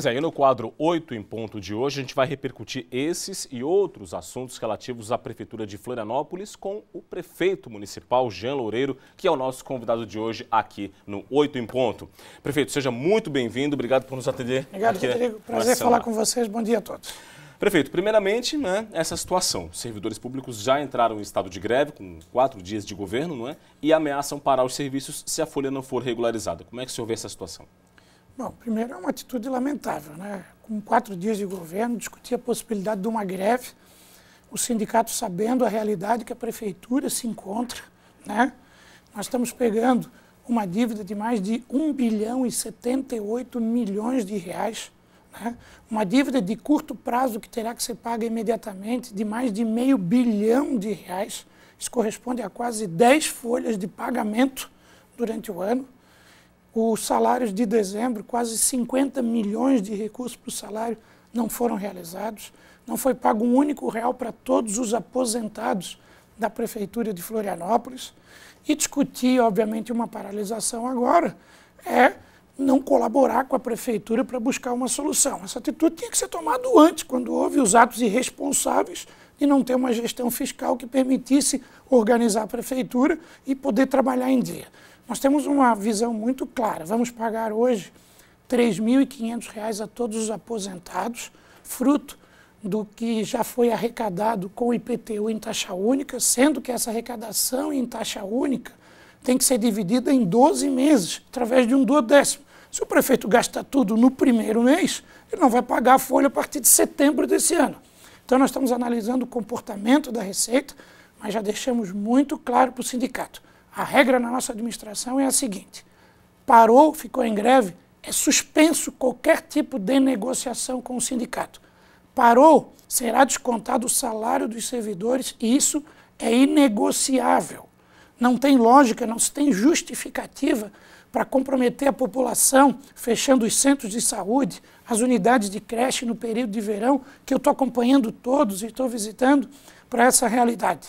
Pois é, e no quadro 8 em ponto de hoje, a gente vai repercutir esses e outros assuntos relativos à Prefeitura de Florianópolis com o prefeito municipal, Jean Loureiro, que é o nosso convidado de hoje aqui no 8 em ponto. Prefeito, seja muito bem-vindo, obrigado por nos atender. Obrigado, aqui, Rodrigo. Prazer falar com vocês, bom dia a todos. Prefeito, primeiramente, né, essa situação. Os servidores públicos já entraram em estado de greve, com quatro dias de governo, não é? E ameaçam parar os serviços se a folha não for regularizada. Como é que o senhor vê essa situação? Bom, primeiro é uma atitude lamentável, né? Com quatro dias de governo, discutir a possibilidade de uma greve, o sindicato sabendo a realidade que a prefeitura se encontra, né? Nós estamos pegando uma dívida de mais de 1 bilhão e 78 milhões de reais, né? uma dívida de curto prazo que terá que ser paga imediatamente de mais de meio bilhão de reais. Isso corresponde a quase 10 folhas de pagamento durante o ano os salários de dezembro, quase 50 milhões de recursos para o salário não foram realizados. Não foi pago um único real para todos os aposentados da Prefeitura de Florianópolis. E discutir, obviamente, uma paralisação agora é não colaborar com a Prefeitura para buscar uma solução. Essa atitude tinha que ser tomada antes, quando houve os atos irresponsáveis de não ter uma gestão fiscal que permitisse organizar a Prefeitura e poder trabalhar em dia. Nós temos uma visão muito clara. Vamos pagar hoje R$ 3.500 a todos os aposentados, fruto do que já foi arrecadado com o IPTU em taxa única, sendo que essa arrecadação em taxa única tem que ser dividida em 12 meses, através de um duodécimo. Se o prefeito gasta tudo no primeiro mês, ele não vai pagar a folha a partir de setembro desse ano. Então, nós estamos analisando o comportamento da Receita, mas já deixamos muito claro para o sindicato. A regra na nossa administração é a seguinte: parou, ficou em greve, é suspenso qualquer tipo de negociação com o sindicato. Parou, será descontado o salário dos servidores e isso é inegociável. Não tem lógica, não se tem justificativa para comprometer a população, fechando os centros de saúde, as unidades de creche no período de verão, que eu estou acompanhando todos e estou visitando, para essa realidade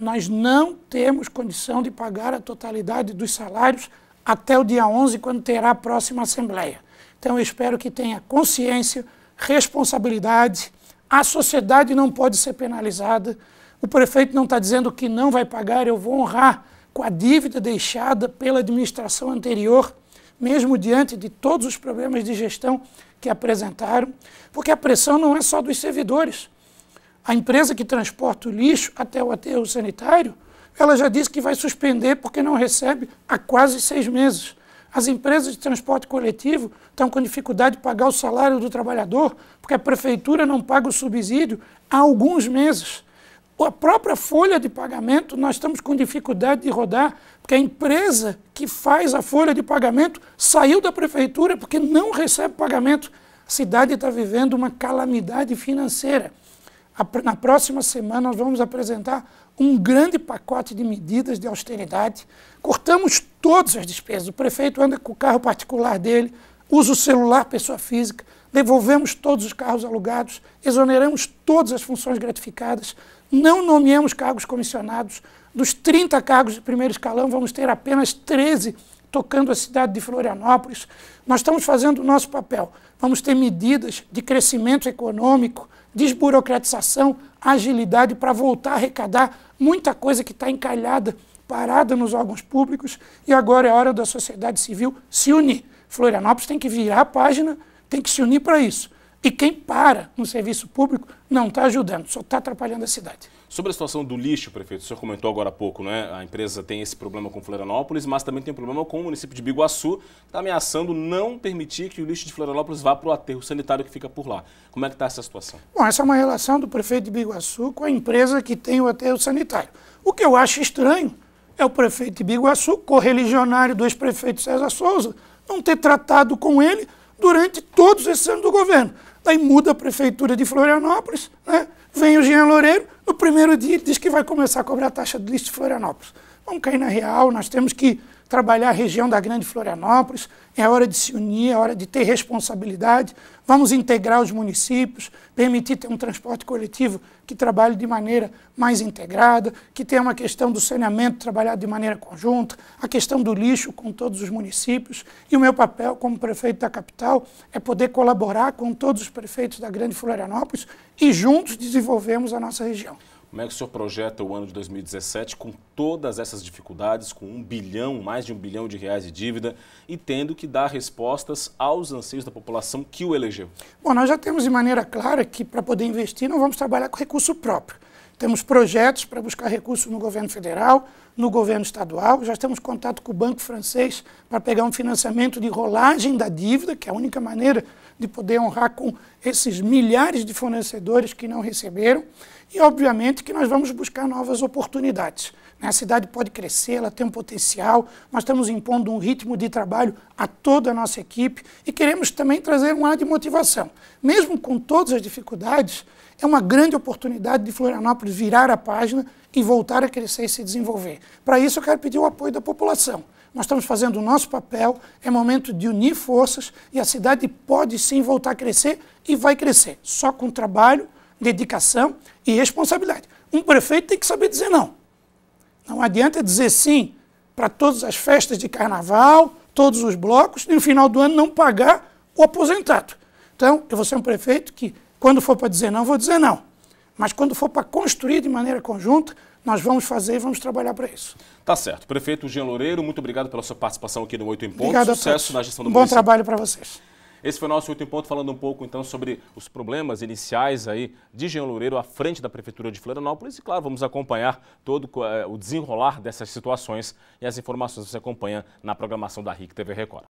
nós não temos condição de pagar a totalidade dos salários até o dia 11, quando terá a próxima Assembleia. Então, eu espero que tenha consciência, responsabilidade. A sociedade não pode ser penalizada. O prefeito não está dizendo que não vai pagar, eu vou honrar com a dívida deixada pela administração anterior, mesmo diante de todos os problemas de gestão que apresentaram, porque a pressão não é só dos servidores a empresa que transporta o lixo até o aterro sanitário, ela já disse que vai suspender porque não recebe há quase seis meses. As empresas de transporte coletivo estão com dificuldade de pagar o salário do trabalhador porque a prefeitura não paga o subsídio há alguns meses. A própria folha de pagamento, nós estamos com dificuldade de rodar, porque a empresa que faz a folha de pagamento saiu da prefeitura porque não recebe pagamento. A cidade está vivendo uma calamidade financeira na próxima semana nós vamos apresentar um grande pacote de medidas de austeridade. Cortamos todas as despesas. O prefeito anda com o carro particular dele, usa o celular pessoa física, devolvemos todos os carros alugados, exoneramos todas as funções gratificadas, não nomeamos cargos comissionados. Dos 30 cargos de primeiro escalão, vamos ter apenas 13 tocando a cidade de Florianópolis. Nós estamos fazendo o nosso papel. Vamos ter medidas de crescimento econômico, desburocratização, agilidade para voltar a arrecadar muita coisa que está encalhada, parada nos órgãos públicos. E agora é hora da sociedade civil se unir. Florianópolis tem que virar a página, tem que se unir para isso. E quem para no serviço público não está ajudando, só está atrapalhando a cidade. Sobre a situação do lixo, prefeito, o senhor comentou agora há pouco, né? A empresa tem esse problema com Florianópolis, mas também tem um problema com o município de Biguaçu, que está ameaçando não permitir que o lixo de Florianópolis vá para o aterro sanitário que fica por lá. Como é que está essa situação? Bom, essa é uma relação do prefeito de Biguaçu com a empresa que tem o aterro sanitário. O que eu acho estranho é o prefeito de Biguaçu, correligionário do ex-prefeito César Souza, não ter tratado com ele durante todos esses anos do governo. Daí muda a prefeitura de Florianópolis, né? vem o Jean Loureiro, no primeiro dia diz que vai começar a cobrar a taxa de lixo de Florianópolis. Vamos cair na real, nós temos que trabalhar a região da Grande Florianópolis, é hora de se unir, é hora de ter responsabilidade, vamos integrar os municípios, permitir ter um transporte coletivo que trabalhe de maneira mais integrada, que tenha uma questão do saneamento trabalhado de maneira conjunta, a questão do lixo com todos os municípios. E o meu papel como prefeito da capital é poder colaborar com todos os prefeitos da Grande Florianópolis e juntos desenvolvermos a nossa região. Como é que o senhor projeta o ano de 2017 com todas essas dificuldades, com um bilhão, mais de um bilhão de reais de dívida e tendo que dar respostas aos anseios da população que o elegeu? Bom, nós já temos de maneira clara que para poder investir não vamos trabalhar com recurso próprio. Temos projetos para buscar recursos no governo federal, no governo estadual. Já temos contato com o Banco Francês para pegar um financiamento de rolagem da dívida, que é a única maneira de poder honrar com esses milhares de fornecedores que não receberam. E, obviamente, que nós vamos buscar novas oportunidades. Né? A cidade pode crescer, ela tem um potencial. Nós estamos impondo um ritmo de trabalho a toda a nossa equipe e queremos também trazer um ar de motivação. Mesmo com todas as dificuldades, é uma grande oportunidade de Florianópolis virar a página e voltar a crescer e se desenvolver. Para isso, eu quero pedir o apoio da população. Nós estamos fazendo o nosso papel, é momento de unir forças e a cidade pode sim voltar a crescer e vai crescer, só com trabalho, dedicação e responsabilidade. Um prefeito tem que saber dizer não. Não adianta dizer sim para todas as festas de carnaval, todos os blocos, e no final do ano não pagar o aposentado. Então, eu vou ser um prefeito que quando for para dizer não, vou dizer não. Mas quando for para construir de maneira conjunta, nós vamos fazer e vamos trabalhar para isso. Tá certo. Prefeito Jean Loureiro, muito obrigado pela sua participação aqui no Oito em Ponto. Obrigado Sucesso na gestão do um município. Bom trabalho para vocês. Esse foi o nosso Oito em Ponto, falando um pouco então sobre os problemas iniciais aí de Jean Loureiro à frente da Prefeitura de Florianópolis. E claro, vamos acompanhar todo eh, o desenrolar dessas situações e as informações que você acompanha na programação da RIC TV Record.